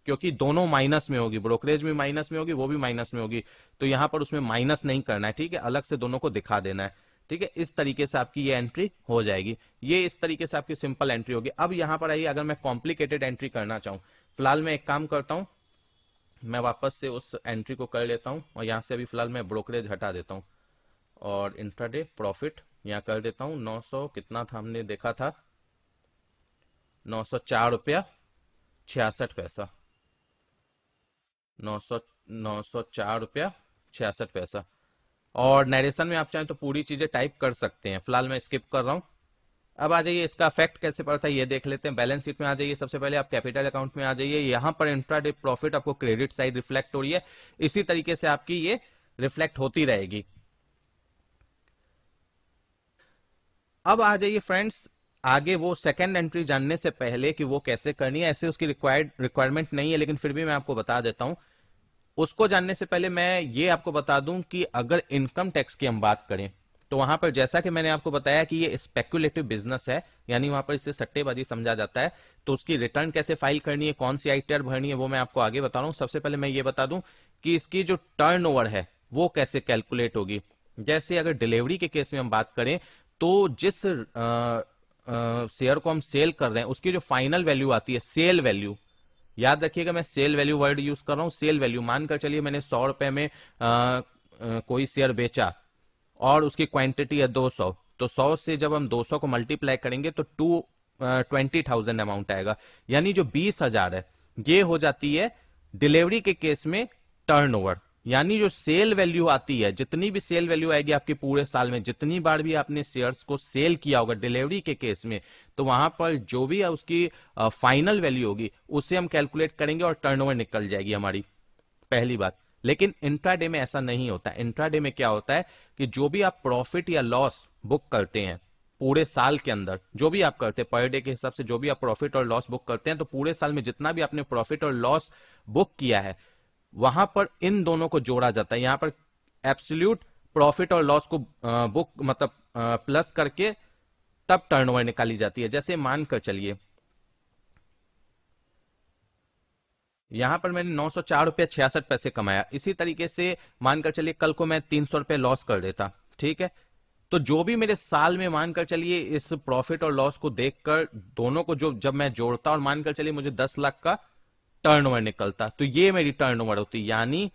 क्योंकि दोनों माइनस में होगी ब्रोकरेज भी माइनस में होगी वो भी माइनस में होगी तो यहां पर उसमें माइनस नहीं करना है ठीक है अलग से दोनों को दिखा देना है ठीक है इस तरीके से आपकी ये एंट्री हो जाएगी ये इस तरीके से आपकी सिंपल एंट्री होगी अब यहां पर आइए अगर मैं कॉम्प्लिकेटेड एंट्री करना चाहूं फिलहाल मैं एक काम करता हूं मैं वापस से उस एंट्री को कर लेता हूँ और यहां से अभी फिलहाल मैं ब्रोकरेज हटा देता हूँ और इंट्राडे प्रॉफिट यहाँ कर देता हूँ 900 कितना था हमने देखा था नौ सौ चार रुपया छियासठ पैसा नौ सौ नौ सौ चार रुपया छियासठ पैसा और नरेशन में आप चाहें तो पूरी चीजें टाइप कर सकते हैं फिलहाल मैं स्किप कर रहा हूं अब आ जाइए इसका इफेक्ट कैसे पड़ता है ये देख लेते हैं बैलेंस शीट में आ जाइए सबसे पहले आप कैपिटल अकाउंट में आ जाइए यहां पर इंट्रा प्रॉफिट आपको क्रेडिट साइड रिफ्लेक्ट हो रही है इसी तरीके से आपकी ये रिफ्लेक्ट होती रहेगी अब आ जाइए फ्रेंड्स आगे वो सेकेंड एंट्री जानने से पहले कि वो कैसे करनी है ऐसे उसकी रिक्वायर्ड रिक्वायरमेंट नहीं है लेकिन फिर भी मैं आपको बता देता हूं उसको जानने से पहले मैं ये आपको बता दूं कि अगर इनकम टैक्स की हम बात करें तो वहां पर जैसा कि मैंने आपको बताया कि ये स्पेकुलेटिव बिजनेस है यानी वहां पर इसे सट्टेबाजी समझा जाता है तो उसकी रिटर्न कैसे फाइल करनी है कौन सी आईटीआर भरनी है वो मैं आपको आगे बता रहा हूं सबसे पहले मैं ये बता दूं कि इसकी जो टर्न है वो कैसे कैलकुलेट होगी जैसे अगर डिलीवरी के केस में हम बात करें तो जिस शेयर को हम सेल कर रहे हैं उसकी जो फाइनल वैल्यू आती है सेल वैल्यू याद रखिएगा मैं सेल वैल्यू वर्ड यूज कर रहा हूं सेल वैल्यू मानकर चलिए मैंने सौ रुपए में आ, आ, कोई शेयर बेचा और उसकी क्वांटिटी है दो सौ तो सौ से जब हम दो सौ को मल्टीप्लाई करेंगे तो टू ट्वेंटी थाउजेंड अमाउंट आएगा यानी जो बीस हजार है ये हो जाती है डिलीवरी के केस में टर्नओवर यानी जो सेल वैल्यू आती है जितनी भी सेल वैल्यू आएगी आपके पूरे साल में जितनी बार भी आपने शेयर्स को सेल किया होगा डिलीवरी के केस में तो वहां पर जो भी उसकी फाइनल वैल्यू होगी उसे हम कैलकुलेट करेंगे और टर्नओवर निकल जाएगी हमारी पहली बात लेकिन इंट्राडे में ऐसा नहीं होता इंट्राडे में क्या होता है कि जो भी आप प्रॉफिट या लॉस बुक करते हैं पूरे साल के अंदर जो भी आप करते हैं पर डे के हिसाब से जो भी आप प्रॉफिट और लॉस बुक करते हैं तो पूरे साल में जितना भी आपने प्रॉफिट और लॉस बुक किया है वहां पर इन दोनों को जोड़ा जाता है यहां पर एब्सोल्यूट प्रॉफिट और लॉस को बुक मतलब प्लस करके तब टर्नओवर निकाली जाती है जैसे मानकर चलिए यहां पर मैंने नौ सौ चार रुपया छियासठ पैसे कमाया इसी तरीके से मानकर चलिए कल को मैं तीन सौ रुपये लॉस कर देता ठीक है तो जो भी मेरे साल में मानकर चलिए इस प्रॉफिट और लॉस को देखकर दोनों को जो जब मैं जोड़ता और मानकर चलिए मुझे दस लाख का टर्नओवर निकलता तो ये मेरी टर्नओवर होती यानी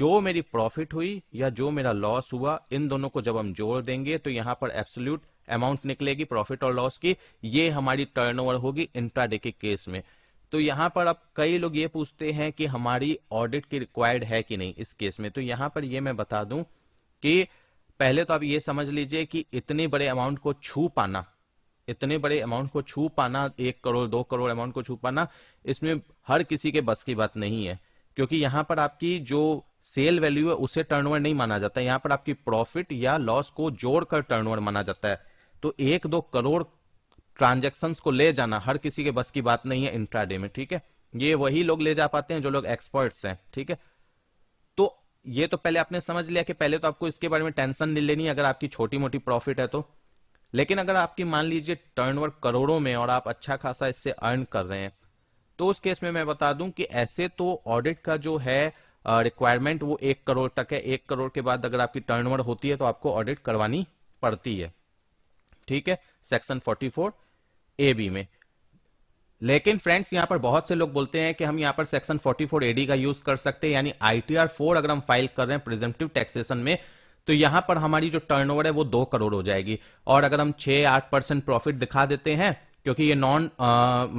जो मेरी प्रॉफिट हुई या जो मेरा लॉस हुआ इन दोनों को जब हम जोड़ देंगे तो यहां पर एब्सोल्यूट अमाउंट निकलेगी प्रॉफिट और लॉस की ये हमारी टर्नओवर होगी इंट्राडे के केस में तो यहां पर अब कई लोग ये पूछते हैं कि हमारी ऑडिट की रिक्वायर्ड है कि नहीं इस केस में तो यहां पर यह मैं बता दूं कि पहले तो आप ये समझ लीजिए कि इतने बड़े अमाउंट को छू पाना इतने बड़े अमाउंट को छू पाना एक करोड़ दो करोड़ अमाउंट को छू पाना इसमें हर किसी के बस की बात नहीं है क्योंकि यहां पर आपकी जो सेल वैल्यू है उसे टर्नओवर नहीं माना जाता यहां पर आपकी प्रॉफिट या लॉस को जोड़कर टर्नओवर माना जाता है तो एक दो करोड़ ट्रांजेक्शन को ले जाना हर किसी के बस की बात नहीं है इंट्राडे में ठीक है ये वही लोग ले जा पाते हैं जो लोग एक्सपर्ट्स हैं ठीक है तो ये तो पहले आपने समझ लिया कि पहले तो आपको इसके बारे में टेंशन नहीं लेनी अगर आपकी छोटी मोटी प्रॉफिट है तो लेकिन अगर आपकी मान लीजिए टर्नओवर करोड़ों में और आप अच्छा खासा इससे अर्न कर रहे हैं तो उस केस में मैं बता दूं कि ऐसे तो ऑडिट का जो है रिक्वायरमेंट वो एक करोड़ तक है एक करोड़ के बाद अगर आपकी टर्नओवर होती है तो आपको ऑडिट करवानी पड़ती है ठीक है सेक्शन 44 ए बी में लेकिन फ्रेंड्स यहाँ पर बहुत से लोग बोलते हैं कि हम यहाँ पर सेक्शन 44 एडी का यूज कर सकते हैं यानी आईटीआर 4 अगर हम फाइल कर रहे हैं प्रिजेंटिव टैक्सेशन में तो यहां पर हमारी जो टर्नओवर है वो दो करोड़ हो जाएगी और अगर हम छह आठ परसेंट प्रॉफिट दिखा देते हैं क्योंकि ये नॉन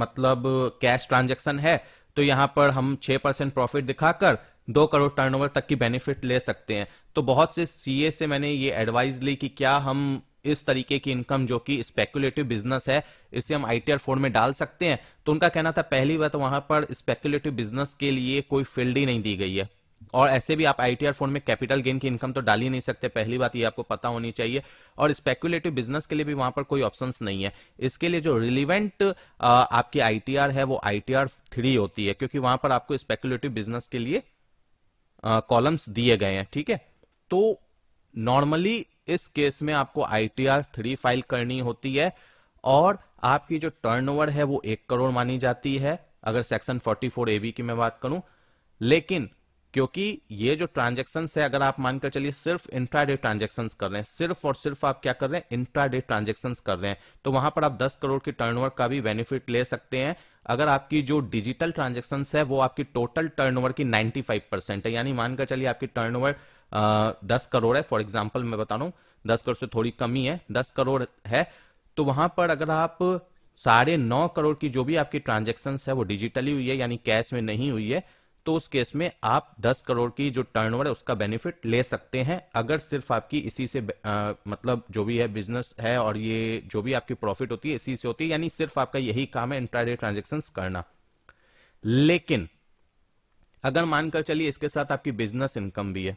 मतलब कैश ट्रांजेक्शन है तो यहां पर हम छह परसेंट प्रॉफिट दिखाकर दो करोड़ टर्नओवर तक की बेनिफिट ले सकते हैं तो बहुत से सीए से मैंने ये एडवाइस ली कि क्या हम इस तरीके की इनकम जो कि स्पेकुलेटिव बिजनेस है इसे हम आईटीआर फोन में डाल सकते हैं तो उनका कहना था पहली बार तो वहां पर स्पेकुलेटिव बिजनेस के लिए कोई फील्ड ही नहीं दी गई है और ऐसे भी आप आईटीआर फोन में कैपिटल गेन की इनकम तो डाल ही नहीं सकते पहली बात ये आपको पता होनी चाहिए और स्पेकुलेटिव बिजनेस के लिए भी वहां पर कोई ऑप्शंस नहीं है इसके लिए जो रिलीवेंट आपकी आईटीआर है वो आईटीआर थ्री होती है क्योंकि वहां पर आपको स्पेकुलेटिव बिजनेस के लिए कॉलम्स दिए गए हैं ठीक है तो नॉर्मली इस केस में आपको आईटीआर थ्री फाइल करनी होती है और आपकी जो टर्नओवर है वो एक करोड़ मानी जाती है अगर सेक्शन 44 एबी की मैं बात करूं लेकिन क्योंकि ये जो ट्रांजेक्शन है अगर आप मानकर चलिए सिर्फ इंट्राडे ट्रांजेक्शन कर रहे हैं सिर्फ और सिर्फ आप क्या कर रहे हैं इंट्राडे ट्रांजेक्शन कर रहे हैं तो वहां पर आप 10 करोड़ की टर्नओवर का भी बेनिफिट ले सकते हैं अगर आपकी जो डिजिटल ट्रांजेक्शन है वो आपकी टोटल टर्नओवर की 95 परसेंट है यानी मानकर चलिए आपकी ओवर दस करोड़ है फॉर एग्जाम्पल मैं बता रहा हूं दस करोड़ से थोड़ी कमी है दस करोड़ है तो वहां पर अगर आप साढ़े नौ करोड़ की जो भी आपकी ट्रांजेक्शन है वो डिजिटली हुई है यानी कैश में नहीं हुई है तो उस केस में आप 10 करोड़ की जो टर्नओवर है उसका बेनिफिट ले सकते हैं अगर सिर्फ आपकी इसी से आ, मतलब जो भी है बिजनेस है और ये जो भी आपकी प्रॉफिट होती है इसी से होती है यानी सिर्फ आपका यही काम है इंट्राडे ट्रांजेक्शन करना लेकिन अगर मानकर चलिए इसके साथ आपकी बिजनेस इनकम भी है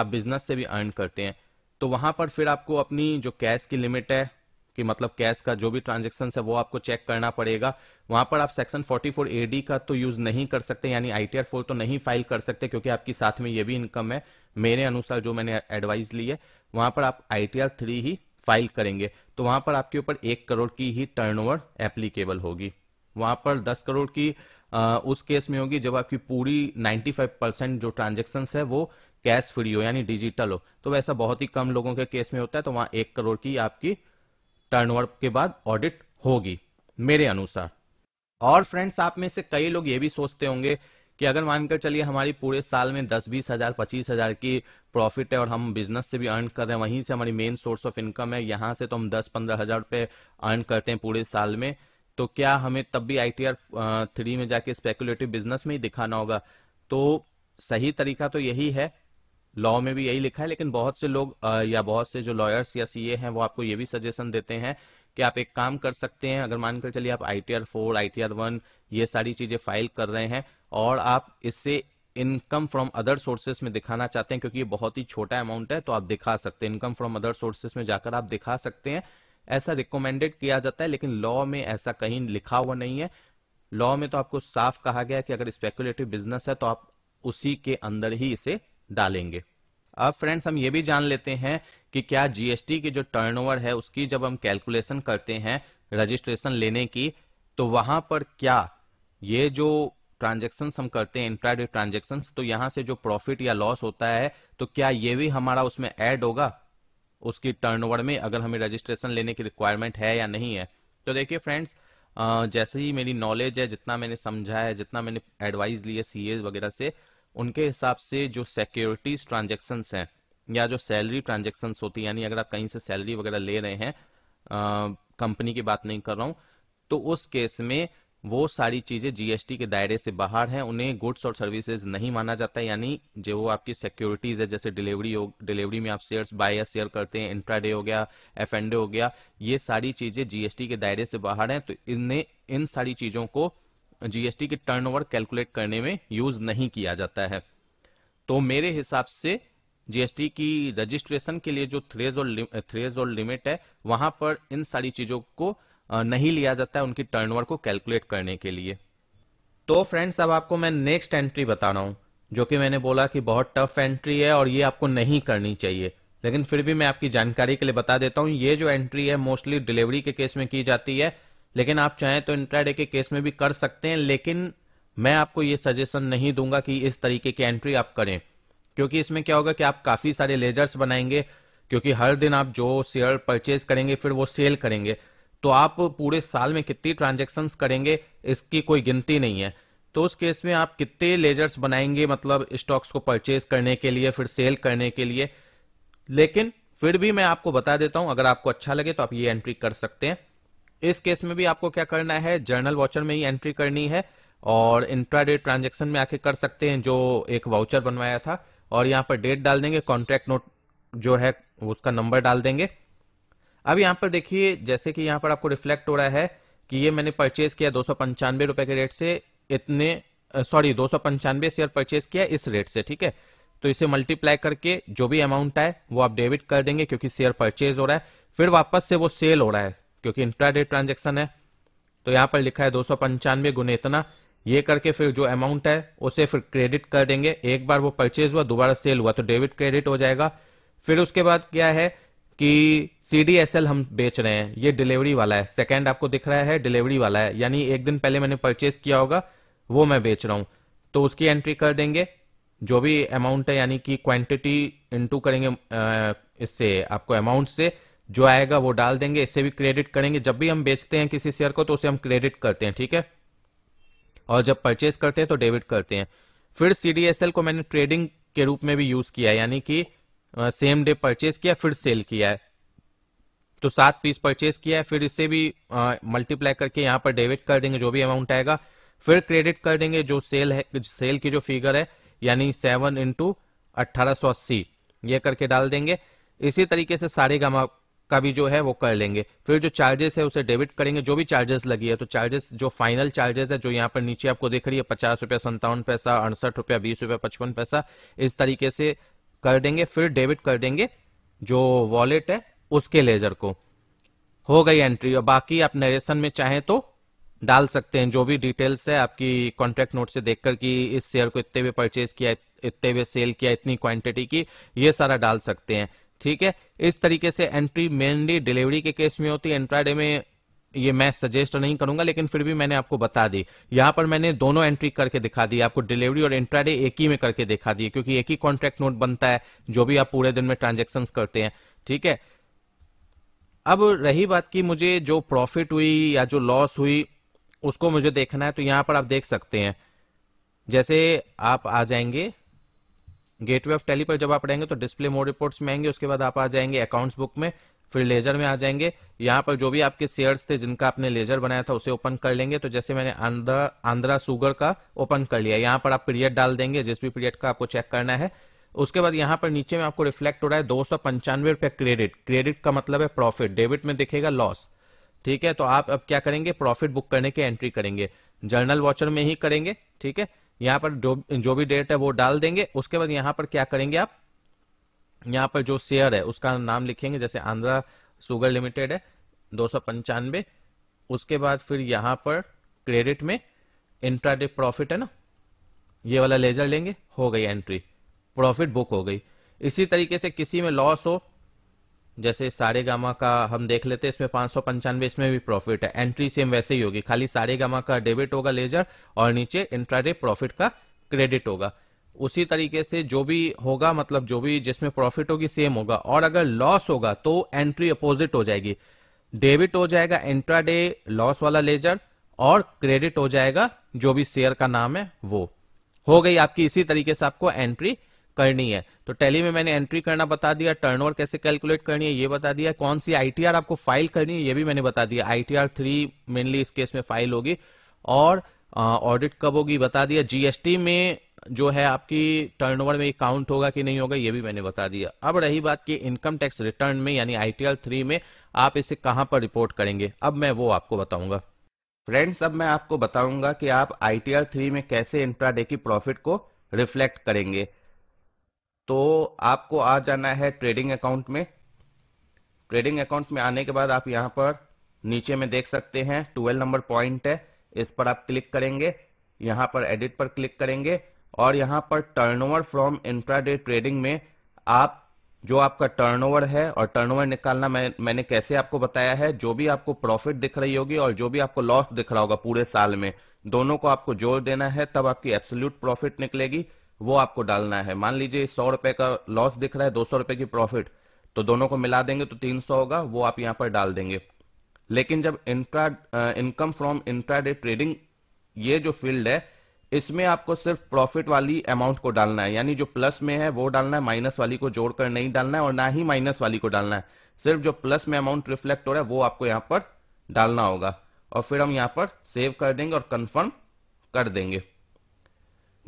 आप बिजनेस से भी अर्न करते हैं तो वहां पर फिर आपको अपनी जो कैश की लिमिट है कि मतलब कैश का जो भी ट्रांजेक्शन है वो आपको चेक करना पड़ेगा वहां पर आप सेक्शन 44 एडी का तो यूज नहीं कर सकते यानी आई टी फोर तो नहीं फाइल कर सकते क्योंकि आपकी साथ में ये भी इनकम है मेरे अनुसार जो मैंने एडवाइस ली है वहां पर आप आई टी थ्री ही फाइल करेंगे तो वहां पर आपके ऊपर एक करोड़ की ही ओवर एप्लीकेबल होगी वहां पर दस करोड़ की आ, उस केस में होगी जब आपकी पूरी फाइव परसेंट जो ट्रांजेक्शन है वो कैश फ्री हो यानी डिजिटल हो तो वैसा बहुत ही कम लोगों के केस में होता है तो वहां एक करोड़ की आपकी टर्नओवर के बाद ऑडिट होगी मेरे अनुसार और फ्रेंड्स आप में से कई लोग ये भी सोचते होंगे कि अगर मानकर चलिए हमारी पूरे साल में दस बीस हजार पच्चीस हजार की प्रॉफिट है और हम बिजनेस से भी अर्न कर रहे हैं वहीं से हमारी मेन सोर्स ऑफ इनकम है यहाँ से तो हम दस पंद्रह हजार रुपये अर्न करते हैं पूरे साल में तो क्या हमें तब भी आई टी आर थ्री में जाके स्पेकुलेटिव बिजनेस में ही दिखाना होगा तो सही तरीका तो यही है लॉ में भी यही लिखा है लेकिन बहुत से लोग या बहुत से जो लॉयर्स या सीए हैं वो आपको ये भी सजेशन देते हैं कि आप एक काम कर सकते हैं अगर मानकर चलिए आप I T R four I T R one ये सारी चीजें फाइल कर रहे हैं और आप इससे इनकम फ्रॉम अदर सोर्सेस में दिखाना चाहते हैं क्योंकि ये बहुत ही छोटा अमाउंट है तो आप दिखा सकते हैं इनकम फ्रॉम अदर सोर्सेस में जाकर आप दिखा सकते हैं ऐसा रिकमेंडेड किया जाता है लेकिन लॉ में ऐसा कहीं लिखा हुआ नहीं है लॉ में तो आपको साफ कहा गया कि अगर स्पेकुलेटिव बिजनेस है तो आप उसी के अंदर ही इसे डालेंगे अब फ्रेंड्स हम ये भी जान लेते हैं कि क्या जीएसटी की जो टर्नओवर है उसकी जब हम कैलकुलेशन करते हैं रजिस्ट्रेशन लेने की तो वहां पर क्या ये जो ट्रांजेक्शन हम करते हैं इंट्राडे ट्रांजेक्शन तो यहां से जो प्रॉफिट या लॉस होता है तो क्या ये भी हमारा उसमें ऐड होगा उसकी टर्नओवर में अगर हमें रजिस्ट्रेशन लेने की रिक्वायरमेंट है या नहीं है तो देखिए फ्रेंड्स जैसे ही मेरी नॉलेज है जितना मैंने समझा है जितना मैंने एडवाइस लिया है सी वगैरह से उनके हिसाब से जो सिक्योरिटीज ट्रांजेक्शन्स हैं या जो सैलरी ट्रांजेक्शन्स होती है यानी अगर आप कहीं से सैलरी वगैरह ले रहे हैं कंपनी की बात नहीं कर रहा हूँ तो उस केस में वो सारी चीज़ें जीएसटी के दायरे से बाहर हैं उन्हें गुड्स और सर्विसेज नहीं माना जाता यानी जो वो आपकी सिक्योरिटीज़ है जैसे डिलीवरी हो डिलीवरी में आप शेयर्स बाय या शेयर करते हैं इंट्राडे हो गया एफ हो गया ये सारी चीज़ें जीएसटी के दायरे से बाहर हैं तो इन्हें इन सारी चीज़ों को जीएसटी के टर्नओवर कैलकुलेट करने में यूज नहीं किया जाता है तो मेरे हिसाब से जीएसटी की रजिस्ट्रेशन के लिए जो थ्रेज और थ्रेज और लिमिट है वहां पर इन सारी चीजों को नहीं लिया जाता है उनकी टर्नओवर को कैलकुलेट करने के लिए तो फ्रेंड्स अब आपको मैं नेक्स्ट एंट्री बता रहा हूं जो कि मैंने बोला कि बहुत टफ एंट्री है और ये आपको नहीं करनी चाहिए लेकिन फिर भी मैं आपकी जानकारी के लिए बता देता हूं ये जो एंट्री है मोस्टली डिलीवरी के केस में की जाती है लेकिन आप चाहें तो इंट्राडे के केस में भी कर सकते हैं लेकिन मैं आपको ये सजेशन नहीं दूंगा कि इस तरीके की एंट्री आप करें क्योंकि इसमें क्या होगा कि आप काफ़ी सारे लेजर्स बनाएंगे क्योंकि हर दिन आप जो शेयर परचेज करेंगे फिर वो सेल करेंगे तो आप पूरे साल में कितनी ट्रांजेक्शन करेंगे इसकी कोई गिनती नहीं है तो उस केस में आप कितने लेजर्स बनाएंगे मतलब स्टॉक्स को परचेज करने के लिए फिर सेल करने के लिए लेकिन फिर भी मैं आपको बता देता हूं अगर आपको अच्छा लगे तो आप ये एंट्री कर सकते हैं इस केस में भी आपको क्या करना है जर्नल वाउचर में ही एंट्री करनी है और इंट्राडेट ट्रांजेक्शन में आके कर सकते हैं जो एक वाउचर बनवाया था और यहाँ पर डेट डाल देंगे कॉन्ट्रैक्ट नोट जो है उसका नंबर डाल देंगे अब यहाँ पर देखिए जैसे कि यहाँ पर आपको रिफ्लेक्ट हो रहा है कि ये मैंने परचेज किया दो रुपए के रेट से इतने सॉरी दो शेयर परचेज किया इस रेट से ठीक है तो इसे मल्टीप्लाई करके जो भी अमाउंट आए वो आप डेबिट कर देंगे क्योंकि शेयर परचेज हो रहा है फिर वापस से वो सेल हो रहा है क्योंकि इंट्राडे ट्रांजेक्शन है तो यहाँ पर लिखा है दो सौ पंचानवे गुने इतना ये करके फिर जो अमाउंट है उसे फिर क्रेडिट कर देंगे एक बार वो परचेज हुआ दोबारा सेल हुआ तो डेबिट क्रेडिट हो जाएगा फिर उसके बाद क्या है कि सी हम बेच रहे हैं ये डिलीवरी वाला है सेकेंड आपको दिख रहा है डिलीवरी वाला है यानी एक दिन पहले मैंने परचेज किया होगा वो मैं बेच रहा हूँ तो उसकी एंट्री कर देंगे जो भी अमाउंट है यानी कि क्वांटिटी इंटू करेंगे इससे आपको अमाउंट से जो आएगा वो डाल देंगे इससे भी क्रेडिट करेंगे जब भी हम बेचते हैं किसी शेयर को तो उसे हम क्रेडिट करते हैं ठीक है और जब परचेज करते हैं तो डेबिट करते हैं फिर सीडीएसएल को मैंने ट्रेडिंग के रूप में भी यूज किया है यानी कि सेम डे परचेज किया फिर सेल किया है तो सात पीस परचेज किया है फिर इसे भी मल्टीप्लाई करके यहाँ पर डेबिट कर देंगे जो भी अमाउंट आएगा फिर क्रेडिट कर देंगे जो सेल है सेल की जो फिगर है यानी सेवन इंटू अट्ठारह अस्सी ये करके डाल देंगे इसी तरीके से सारे गामा का भी जो है वो कर लेंगे फिर जो चार्जेस है उसे डेबिट करेंगे जो भी चार्जेस लगी है तो चार्जेस जो फाइनल चार्जेस है जो यहाँ पर नीचे आपको देख रही है पचास रुपया संतावन पैसा अड़सठ रुपया बीस रुपया पचपन पैसा इस तरीके से कर देंगे फिर डेबिट कर देंगे जो वॉलेट है उसके लेजर को हो गई एंट्री और बाकी आप नरेशन में चाहें तो डाल सकते हैं जो भी डिटेल्स है आपकी कॉन्ट्रैक्ट नोट से देखकर कि इस शेयर को इतने भी परचेज किया इतने भी सेल किया इतनी क्वांटिटी की ये सारा डाल सकते हैं ठीक है इस तरीके से एंट्री मेनली डिलीवरी के केस में होती है एंट्राइडे में ये मैं सजेस्ट नहीं करूंगा लेकिन फिर भी मैंने आपको बता दी यहां पर मैंने दोनों एंट्री करके दिखा दी आपको डिलीवरी और इंट्राडे एक ही में करके दिखा दी क्योंकि एक ही कॉन्ट्रैक्ट नोट बनता है जो भी आप पूरे दिन में ट्रांजेक्शन करते हैं ठीक है अब रही बात की मुझे जो प्रॉफिट हुई या जो लॉस हुई उसको मुझे देखना है तो यहां पर आप देख सकते हैं जैसे आप आ जाएंगे गेटवे ऑफ टेली पर जब आप रहेंगे तो डिस्प्ले मोड रिपोर्ट्स में आएंगे उसके बाद आप आ जाएंगे अकाउंट्स बुक में फिर लेजर में आ जाएंगे यहाँ पर जो भी आपके शेयर्स थे जिनका आपने लेजर बनाया था उसे ओपन कर लेंगे तो जैसे मैंने आंध्रा सुगर का ओपन कर लिया यहाँ पर आप पीरियड डाल देंगे जिस भी पीरियड का आपको चेक करना है उसके बाद यहाँ पर नीचे में आपको रिफ्लेक्ट हो रहा है दो सौ पंचानवे रुपये क्रेडिट क्रेडिट का मतलब है प्रॉफिट डेबिट में देखेगा लॉस ठीक है तो आप अब क्या करेंगे प्रॉफिट बुक करने की एंट्री करेंगे जर्नल वॉचर में ही करेंगे ठीक है यहां पर जो जो भी डेट है वो डाल देंगे उसके बाद यहां पर क्या करेंगे आप यहां पर जो शेयर है उसका नाम लिखेंगे जैसे आंध्रा सुगर लिमिटेड है दो उसके बाद फिर यहां पर क्रेडिट में इंट्राडे प्रॉफिट है ना ये वाला लेजर लेंगे हो गई एंट्री प्रॉफिट बुक हो गई इसी तरीके से किसी में लॉस हो जैसे सारे गामा का हम देख लेते हैं इसमें पांच सौ पंचानवे इसमें भी प्रॉफिट है एंट्री सेम वैसे ही होगी खाली सारे गामा का डेबिट होगा लेजर और नीचे इंट्राडे प्रॉफिट का क्रेडिट होगा उसी तरीके से जो भी होगा मतलब जो भी जिसमें प्रॉफिट होगी सेम होगा और अगर लॉस होगा तो एंट्री अपोजिट हो जाएगी डेबिट हो जाएगा इंट्राडे लॉस वाला लेजर और क्रेडिट हो जाएगा जो भी शेयर का नाम है वो हो गई आपकी इसी तरीके से आपको एंट्री करनी है तो टैली में मैंने एंट्री करना बता दिया टर्नओवर कैसे कैलकुलेट करनी है ये बता दिया कौन सी आईटीआर आपको फाइल करनी है ये भी मैंने बता दिया आईटीआर थ्री मेनली इस केस में फाइल होगी और ऑडिट कब होगी बता दिया जीएसटी में जो है आपकी टर्नओवर में काउंट होगा कि नहीं होगा ये भी मैंने बता दिया अब रही बात की इनकम टैक्स रिटर्न में यानी आईटीआर थ्री में आप इसे कहां पर रिपोर्ट करेंगे अब मैं वो आपको बताऊंगा फ्रेंड्स अब मैं आपको बताऊंगा कि आप आईटीआर थ्री में कैसे इंट्राडे की प्रॉफिट को रिफ्लेक्ट करेंगे तो आपको आ जाना है ट्रेडिंग अकाउंट में ट्रेडिंग अकाउंट में आने के बाद आप यहाँ पर नीचे में देख सकते हैं ट्वेल्व नंबर पॉइंट है इस पर आप क्लिक करेंगे यहाँ पर एडिट पर क्लिक करेंगे और यहां पर टर्नओवर फ्रॉम इंट्राडे ट्रेडिंग में आप जो आपका टर्नओवर है और टर्नओवर निकालना मैं मैंने कैसे आपको बताया है जो भी आपको प्रॉफिट दिख रही होगी और जो भी आपको लॉस दिख रहा होगा पूरे साल में दोनों को आपको जोड़ देना है तब आपकी एब्सोल्यूट प्रॉफिट निकलेगी वो आपको डालना है मान लीजिए सौ रुपए का लॉस दिख रहा है दो सौ रुपए की प्रॉफिट तो दोनों को मिला देंगे तो तीन सौ होगा वो आप यहां पर डाल देंगे लेकिन जब intra income from intra trading ये जो फील्ड है इसमें आपको सिर्फ प्रॉफिट वाली अमाउंट को डालना है यानी जो प्लस में है वो डालना है माइनस वाली को जोड़कर नहीं डालना है और ना ही माइनस वाली को डालना है सिर्फ जो प्लस में अमाउंट रिफ्लेक्ट हो रहा है वो आपको यहां पर डालना होगा और फिर हम यहाँ पर सेव कर देंगे और कंफर्म कर देंगे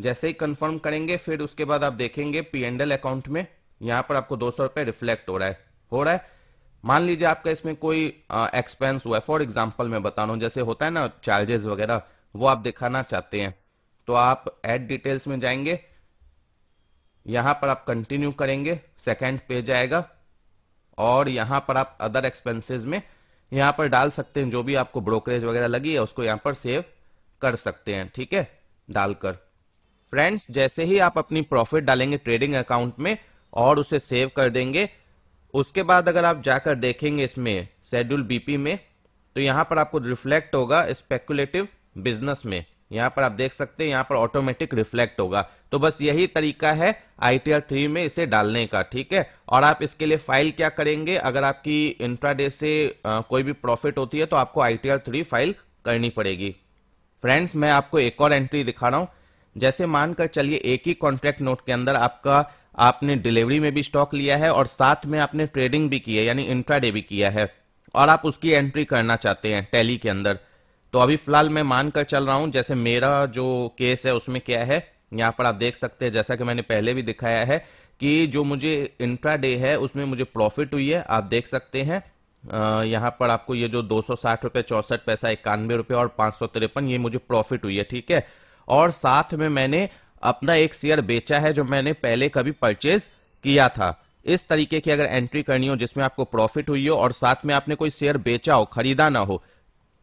जैसे ही कंफर्म करेंगे फिर उसके बाद आप देखेंगे पी एंड एल अकाउंट में यहां पर आपको दो सौ रुपए रिफ्लेक्ट हो रहा है हो रहा है मान लीजिए आपका इसमें कोई एक्सपेंस हुआ है फॉर एग्जाम्पल मैं बता रहा हूँ जैसे होता है ना चार्जेस वगैरह वो आप दिखाना चाहते हैं तो आप एड डिटेल्स में जाएंगे यहां पर आप कंटिन्यू करेंगे सेकेंड पेज आएगा और यहां पर आप अदर एक्सपेंसेस में यहां पर डाल सकते हैं जो भी आपको ब्रोकरेज वगैरह लगी है उसको यहां पर सेव कर सकते हैं ठीक है डालकर फ्रेंड्स जैसे ही आप अपनी प्रॉफिट डालेंगे ट्रेडिंग अकाउंट में और उसे सेव कर देंगे उसके बाद अगर आप जाकर देखेंगे इसमें शेड्यूल बीपी में तो यहां पर आपको रिफ्लेक्ट होगा स्पेकुलेटिव बिजनेस में यहां पर आप देख सकते हैं यहां पर ऑटोमेटिक रिफ्लेक्ट होगा तो बस यही तरीका है आई टी आर थ्री में इसे डालने का ठीक है और आप इसके लिए फाइल क्या करेंगे अगर आपकी इंट्राडे से कोई भी प्रॉफिट होती है तो आपको I T R three file करनी पड़ेगी फ्रेंड्स मैं आपको एक और एंट्री दिखा रहा हूं जैसे मानकर चलिए एक ही कॉन्ट्रैक्ट नोट के अंदर आपका आपने डिलीवरी में भी स्टॉक लिया है और साथ में आपने ट्रेडिंग भी की है यानी इंट्राडे भी किया है और आप उसकी एंट्री करना चाहते हैं टैली के अंदर तो अभी फिलहाल मैं मानकर चल रहा हूं जैसे मेरा जो केस है उसमें क्या है यहाँ पर आप देख सकते हैं जैसा कि मैंने पहले भी दिखाया है कि जो मुझे इंट्रा डे है उसमें मुझे प्रॉफिट हुई है आप देख सकते हैं यहाँ पर आपको ये जो दो सौ साठ रुपए चौसठ पैसा इक्यानवे रुपए और पांच सौ तिरपन ये मुझे प्रॉफिट हुई है ठीक है और साथ में मैंने अपना एक शेयर बेचा है जो मैंने पहले कभी परचेज किया था इस तरीके की अगर एंट्री करनी हो जिसमें आपको प्रॉफिट हुई हो और साथ में आपने कोई शेयर बेचा हो खरीदा ना हो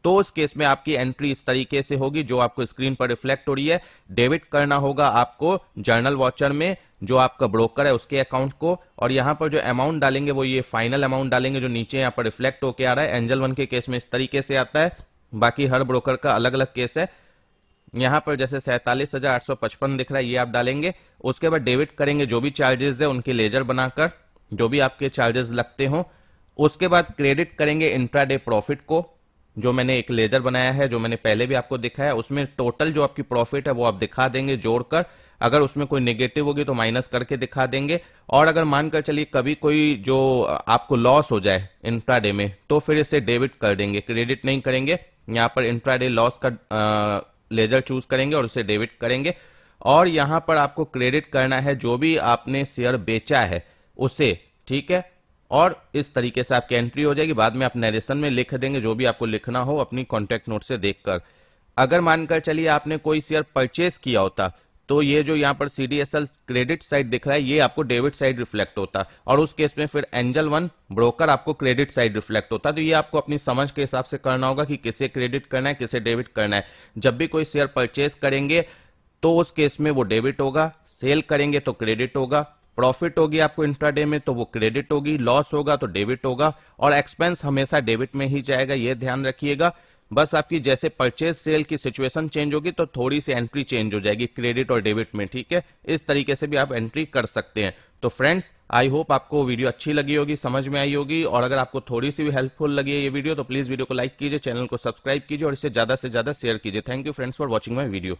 तो उस केस में आपकी एंट्री इस तरीके से होगी जो आपको स्क्रीन पर रिफ्लेक्ट हो रही है डेबिट करना होगा आपको जर्नल वॉचर में जो आपका ब्रोकर है उसके अकाउंट को और यहां पर जो अमाउंट डालेंगे वो ये फाइनल अमाउंट डालेंगे जो नीचे यहां पर रिफ्लेक्ट होके आ रहा है एंजल वन के केस में इस तरीके से आता है बाकी हर ब्रोकर का अलग अलग केस है यहाँ पर जैसे सैतालीस हजार आठ सौ पचपन दिख रहा है ये आप डालेंगे उसके बाद डेबिट करेंगे जो भी चार्जेस है उनके लेजर बनाकर जो भी आपके चार्जेस लगते हों उसके बाद क्रेडिट करेंगे इंट्राडे प्रॉफिट को जो मैंने एक लेजर बनाया है जो मैंने पहले भी आपको दिखाया उसमें टोटल जो आपकी प्रॉफिट है वो आप दिखा देंगे जोड़कर अगर उसमें कोई नेगेटिव होगी तो माइनस करके दिखा देंगे और अगर मानकर चलिए कभी कोई जो आपको लॉस हो जाए इंट्राडे में तो फिर इसे डेबिट कर देंगे क्रेडिट नहीं करेंगे यहाँ पर इंट्राडे लॉस का लेजर चूज करेंगे और उसे डेबिट करेंगे और यहां पर आपको क्रेडिट करना है जो भी आपने शेयर बेचा है उसे ठीक है और इस तरीके से आपकी एंट्री हो जाएगी बाद में आप नरेशन में लिख देंगे जो भी आपको लिखना हो अपनी कॉन्टैक्ट नोट से देखकर अगर मानकर चलिए आपने कोई शेयर परचेस किया होता तो ये जो यहाँ पर सी क्रेडिट साइड दिख रहा है ये आपको डेबिट साइड रिफ्लेक्ट होता और उस केस में फिर एंजल वन ब्रोकर आपको क्रेडिट साइड रिफ्लेक्ट होता तो ये आपको अपनी समझ के हिसाब से करना होगा कि किसे क्रेडिट करना है किसे डेबिट करना है जब भी कोई शेयर परचेज करेंगे तो उस केस में वो डेबिट होगा सेल करेंगे तो क्रेडिट होगा प्रॉफिट होगी आपको इंट्राडे में तो वो क्रेडिट होगी लॉस होगा तो डेबिट होगा और एक्सपेंस हमेशा डेबिट में ही जाएगा ये ध्यान रखिएगा बस आपकी जैसे परचेज सेल की सिचुएशन चेंज होगी तो थोड़ी सी एंट्री चेंज हो जाएगी क्रेडिट और डेबिट में ठीक है इस तरीके से भी आप एंट्री कर सकते हैं तो फ्रेंड्स आई होप आपको वीडियो अच्छी लगी होगी समझ में आई होगी और अगर आपको थोड़ी सी भी हेल्पफुल लगी है ये वीडियो तो प्लीज़ वीडियो को लाइक कीजिए चैनल को सब्सक्राइब कीजिए और इसे ज़्यादा से ज़्यादा शेयर कीजिए thank you friends for watching my video